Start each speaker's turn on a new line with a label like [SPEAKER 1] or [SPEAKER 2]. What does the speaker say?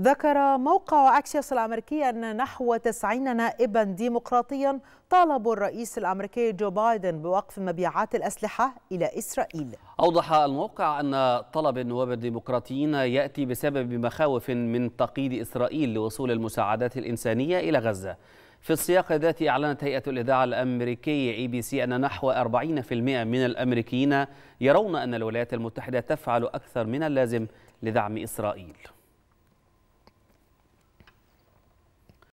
[SPEAKER 1] ذكر موقع أكسيوس الأمريكي أن نحو 90 نائبا ديمقراطيا طالبوا الرئيس الأمريكي جو بايدن بوقف مبيعات الأسلحة إلى إسرائيل
[SPEAKER 2] أوضح الموقع أن طلب النواب الديمقراطيين يأتي بسبب مخاوف من تقييد إسرائيل لوصول المساعدات الإنسانية إلى غزة في السياق ذاته أعلنت هيئة الإذاعة الأمريكية اي بي سي أن نحو 40% من الأمريكيين يرون أن الولايات المتحدة تفعل أكثر من اللازم لدعم إسرائيل